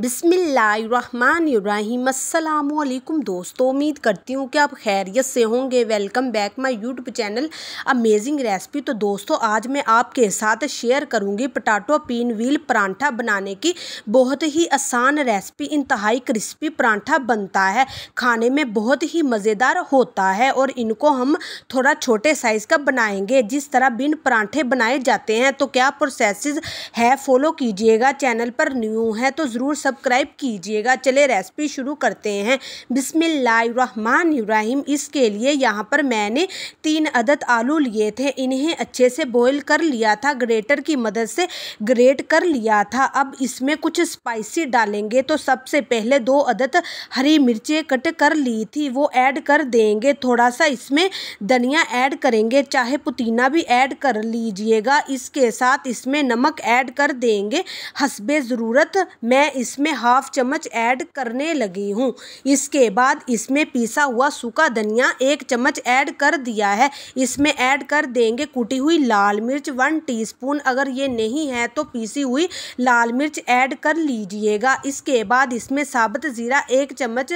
बिसमीम् दोस्तों उम्मीद करती हूँ कि आप खैरियत से होंगे welcome back my YouTube channel amazing recipe तो दोस्तों आज मैं आपके साथ शेयर करूँगी पटाटो पीन व्हील परांठा बनाने की बहुत ही आसान रेसिपी इंतहाई क्रिस्पी परांठा बनता है खाने में बहुत ही मज़ेदार होता है और इनको हम थोड़ा छोटे साइज़ का बनाएंगे जिस तरह बिन परांठे बनाए जाते हैं तो क्या प्रोसेस है फॉलो कीजिएगा चैनल पर न्यू है तो ज़रूर सब्सक्राइब कीजिएगा चले रेसिपी शुरू करते हैं बिसमिल्लाम इसके लिए यहाँ पर मैंने तीन अदद आलू लिए थे इन्हें अच्छे से बॉईल कर लिया था ग्रेटर की मदद से ग्रेट कर लिया था अब इसमें कुछ स्पाइसी डालेंगे तो सबसे पहले दो अदद हरी मिर्चें कट कर ली थी वो ऐड कर देंगे थोड़ा सा इसमें धनिया ऐड करेंगे चाहे पुदीना भी ऐड कर लीजिएगा इसके साथ इसमें नमक ऐड कर देंगे हसबे ज़रूरत मैं इस इसमें हाफ चम्मच ऐड करने लगी हूँ इसके बाद इसमें पीसा हुआ सूखा धनिया एक चम्मच ऐड कर दिया है इसमें ऐड कर देंगे कुटी हुई लाल मिर्च वन टीस्पून अगर ये नहीं है तो पीसी हुई लाल मिर्च ऐड कर लीजिएगा इसके बाद इसमें साबुत ज़ीरा एक चम्मच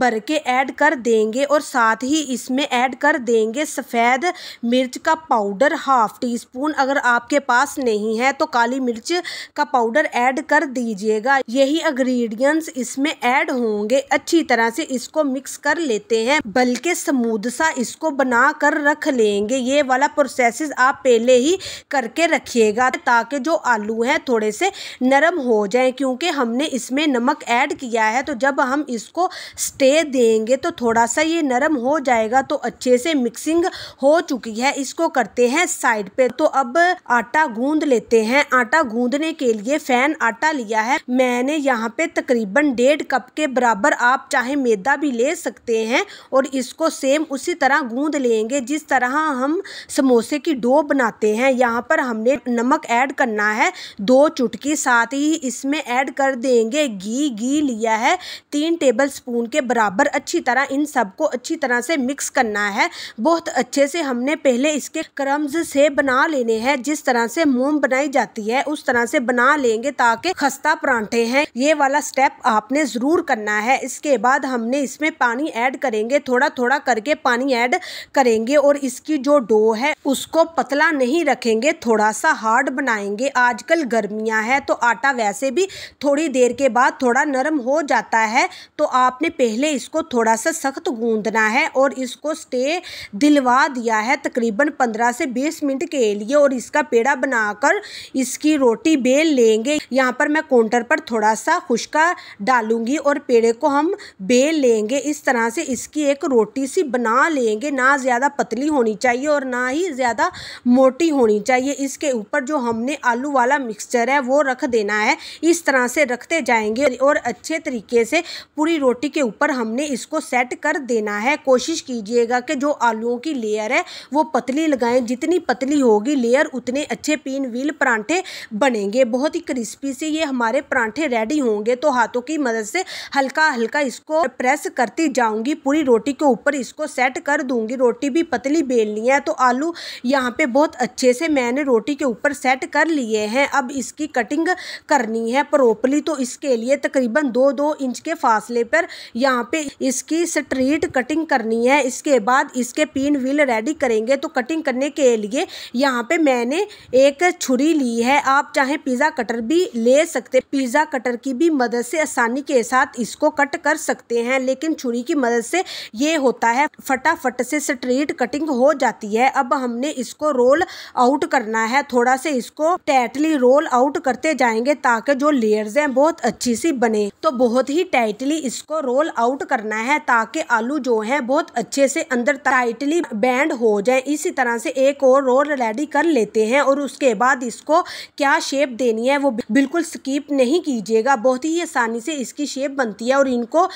भर के ऐड कर देंगे और साथ ही इसमें ऐड कर देंगे सफ़ेद मिर्च का पाउडर हाफ टी स्पून अगर आपके पास नहीं है तो काली मिर्च का पाउडर ऐड कर दीजिएगा यही सभी इंग्रेडिएंट्स इसमें ऐड होंगे अच्छी तरह से इसको मिक्स कर लेते हैं बल्कि समूद सा इसको बना कर रख लेंगे ये वाला प्रोसेस आप पहले ही करके रखिएगा ताकि जो आलू हैं थोड़े से नरम हो जाए क्योंकि हमने इसमें नमक ऐड किया है तो जब हम इसको स्टे देंगे तो थोड़ा सा ये नरम हो जाएगा तो अच्छे से मिक्सिंग हो चुकी है इसको करते हैं साइड पे तो अब आटा गूंद लेते हैं आटा गूंदने के लिए फैन आटा लिया है मैंने यहाँ पे तकरीबन डेढ़ कप के बराबर आप चाहे मैदा भी ले सकते हैं और इसको सेम उसी तरह गूंद लेंगे जिस तरह हम समोसे की डो बनाते हैं यहाँ पर हमने नमक ऐड करना है दो चुटकी साथ ही इसमें ऐड कर देंगे घी घी लिया है तीन टेबल स्पून के बराबर अच्छी तरह इन सबको अच्छी तरह से मिक्स करना है बहुत अच्छे से हमने पहले इसके क्रम्स से बना लेने हैं जिस तरह से मोम बनाई जाती है उस तरह से बना लेंगे ताकि खस्ता परांठे हैं ये वाला स्टेप आपने ज़रूर करना है इसके बाद हमने इसमें पानी ऐड करेंगे थोड़ा थोड़ा करके पानी ऐड करेंगे और इसकी जो डो है उसको पतला नहीं रखेंगे थोड़ा सा हार्ड बनाएंगे आजकल गर्मियाँ हैं तो आटा वैसे भी थोड़ी देर के बाद थोड़ा नरम हो जाता है तो आपने पहले इसको थोड़ा सा सख्त गूंदना है और इसको स्टे दिलवा दिया है तकरीबन पंद्रह से बीस मिनट के लिए और इसका पेड़ा बनाकर इसकी रोटी बेल लेंगे यहाँ पर मैं काउंटर पर थोड़ा सा खुशका डालूंगी और पेड़े को हम बेल लेंगे इस तरह से इसकी एक रोटी सी बना लेंगे ना ज़्यादा पतली होनी चाहिए और ना ही ज़्यादा मोटी होनी चाहिए इसके ऊपर जो हमने आलू वाला मिक्सचर है वो रख देना है इस तरह से रखते जाएंगे और अच्छे तरीके से पूरी रोटी के ऊपर हमने इसको सेट कर देना है कोशिश कीजिएगा कि जो आलूओं की लेयर है वो पतली लगाएं जितनी पतली होगी लेयर उतने अच्छे पीन व्हील परांठे बनेंगे बहुत ही क्रिस्पी से ये हमारे परांठे रेड रेडी होंगे तो हाथों की मदद से हल्का हल्का इसको प्रेस करती जाऊंगी पूरी रोटी के ऊपर इसको सेट कर दूंगी रोटी भी पतली बेलनी है तो आलू यहाँ पे बहुत अच्छे से मैंने रोटी के ऊपर सेट कर लिए हैं अब इसकी कटिंग करनी है प्रॉपरली तो इसके लिए तकरीबन दो दो इंच के फासले पर यहाँ पे इसकी स्ट्रीट कटिंग करनी है इसके बाद इसके पीन व्हील रेडी करेंगे तो कटिंग करने के लिए यहाँ पे मैंने एक छुरी ली है आप चाहे पिज़्ज़ा कटर भी ले सकते पिज़्ज़ा कटर कटर की भी मदद से आसानी के साथ इसको कट कर सकते हैं लेकिन छुरी की मदद से ये होता है फटाफट से स्ट्रेट कटिंग हो जाती है अब हमने इसको रोल आउट करना है थोड़ा से इसको टाइटली रोल आउट करते जाएंगे ताकि जो लेयर्स हैं बहुत अच्छी सी बने तो बहुत ही टाइटली इसको रोल आउट करना है ताकि आलू जो है बहुत अच्छे से अंदर टाइटली बैंड हो जाए इसी तरह से एक और रोल रेडी कर लेते हैं और उसके बाद इसको क्या शेप देनी है वो बिल्कुल स्कीप नहीं कीजिएगा जाएगा बहुत ही आसानी से इसकी शेप बनती है और इनको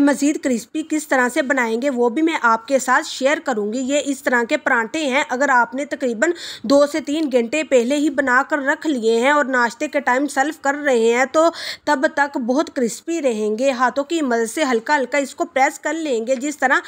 मज़ीद क्रिस्पी किस तरह से बनाएंगे वो भी मैं आपके साथ शेयर करूँगी ये इस तरह के परांठे हैं अगर आपने तकरीबन दो से तीन घंटे पहले ही बना कर रख लिए हैं और नाश्ते के टाइम सर्व कर रहे हैं तो तब तक बहुत क्रिस्पी रहेंगे हाथों की मदद से हल्का हल्का इसको प्रेस कर लेंगे जिस तरह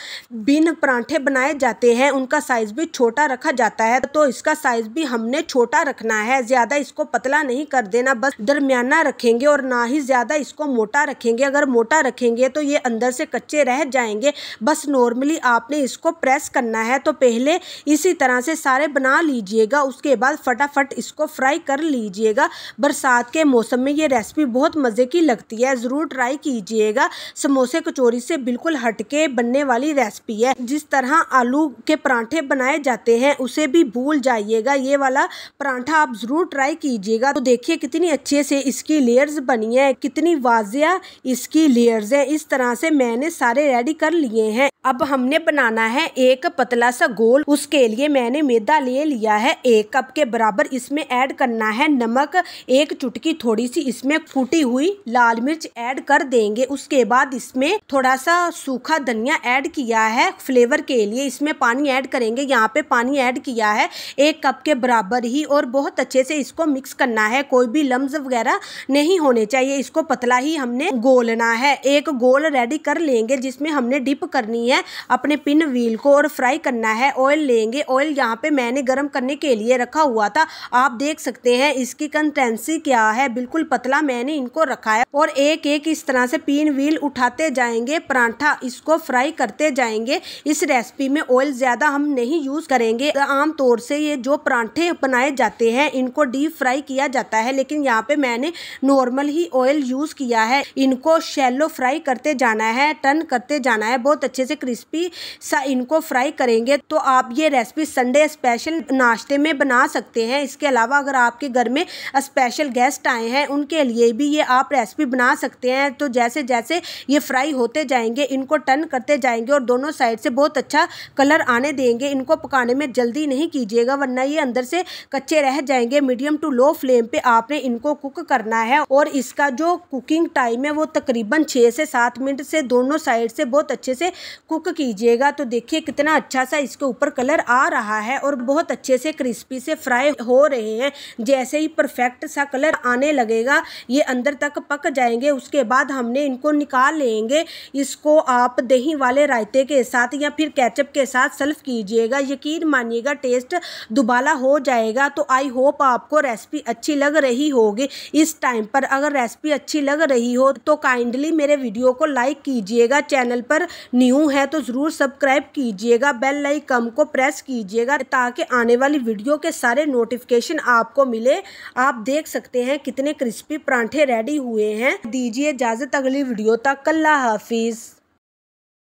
बिन परांठे बनाए जाते हैं उनका साइज़ भी छोटा रखा जाता है तो इसका साइज़ भी हमने छोटा रखना है ज़्यादा इसको पतला नहीं कर देना बस दरमियाना रखेंगे और ना ही ज़्यादा इसको मोटा रखेंगे अगर मोटा रखेंगे तो ये अंदर से कच्चे रह जाएंगे बस नॉर्मली आपने इसको प्रेस करना है तो पहले इसी तरह से सारे बना लीजिएगा उसके बाद फटाफट इसको फ्राई कर लीजिएगा बरसात के मौसम में ये रेसिपी बहुत मज़े की लगती है ज़रूर ट्राई कीजिएगा समोसे कचौरी से बिल्कुल हटके बनने वाली रेसिपी है जिस तरह आलू के परांठे बनाए जाते हैं उसे भी भूल जाइएगा ये वाला परांठा आप ज़रूर ट्राई कीजिएगा तो देखिए कितनी अच्छे से इसकी लेयर्स बनी है है कितनी वाजिया इसकी लेयर्स है इस तरह से मैंने सारे रेडी कर लिए हैं अब हमने बनाना है एक पतला सा गोल उसके लिए मैंने मैदा ले लिया है एक कप के बराबर इसमें ऐड करना है नमक एक चुटकी थोड़ी सी इसमें फूटी हुई लाल मिर्च ऐड कर देंगे उसके बाद इसमें थोड़ा सा सूखा धनिया ऐड किया है फ्लेवर के लिए इसमें पानी ऐड करेंगे यहाँ पे पानी ऐड किया है एक कप के बराबर ही और बहुत अच्छे से इसको मिक्स करना है कोई भी लम्ब वगैरह नहीं होने चाहिए चाहिए इसको पतला ही हमने गोलना है एक गोल रेडी कर लेंगे जिसमें हमने डिप करनी है अपने पिन व्हील को और फ्राई करना है ऑयल लेंगे ऑयल यहाँ पे मैंने गर्म करने के लिए रखा हुआ था आप देख सकते हैं इसकी कंटेंसी क्या है बिल्कुल पतला मैंने इनको रखा है और एक एक इस तरह से पिन व्हील उठाते जाएंगे परांठा इसको फ्राई करते जाएंगे इस रेसिपी में ऑयल ज़्यादा हम नहीं यूज़ करेंगे आमतौर से ये जो परांठे बनाए जाते हैं इनको डीप फ्राई किया जाता है लेकिन यहाँ पे मैंने नॉर्मल ही ऑयल यूज़ किया है इनको शैलो फ्राई करते जाना है टर्न करते जाना है बहुत अच्छे से क्रिस्पी सा इनको फ्राई करेंगे तो आप ये रेसिपी संडे स्पेशल नाश्ते में बना सकते हैं इसके अलावा अगर आपके घर में स्पेशल गेस्ट आए हैं उनके लिए भी ये आप रेसिपी बना सकते हैं तो जैसे जैसे ये फ्राई होते जाएंगे इनको टर्न करते जाएंगे और दोनों साइड से बहुत अच्छा कलर आने देंगे इनको पकाने में जल्दी नहीं कीजिएगा वरना ये अंदर से कच्चे रह जाएंगे मीडियम टू लो फ्लेम पे आपने इनको कुक करना है और इसका इसका जो कुकिंग टाइम है वो तकरीबन छः से सात मिनट से दोनों साइड से बहुत अच्छे से कुक कीजिएगा तो देखिए कितना अच्छा सा इसके ऊपर कलर आ रहा है और बहुत अच्छे से क्रिस्पी से फ्राई हो रहे हैं जैसे ही परफेक्ट सा कलर आने लगेगा ये अंदर तक पक जाएंगे उसके बाद हमने इनको निकाल लेंगे इसको आप दही वाले रायते के साथ या फिर कैचअप के साथ सर्व कीजिएगा यकीन मानिएगा टेस्ट दुबाला हो जाएगा तो आई होप आपको रेसिपी अच्छी लग रही होगी इस टाइम पर अगर रेसिपी रेसिपी अच्छी लग रही हो तो काइंडली मेरे वीडियो को लाइक कीजिएगा चैनल पर न्यू है तो ज़रूर सब्सक्राइब कीजिएगा बेल लाइकम को प्रेस कीजिएगा ताकि आने वाली वीडियो के सारे नोटिफिकेशन आपको मिले आप देख सकते हैं कितने क्रिस्पी परांठे रेडी हुए हैं दीजिए इजाज़त अगली वीडियो तक अल्लाह हाफिज़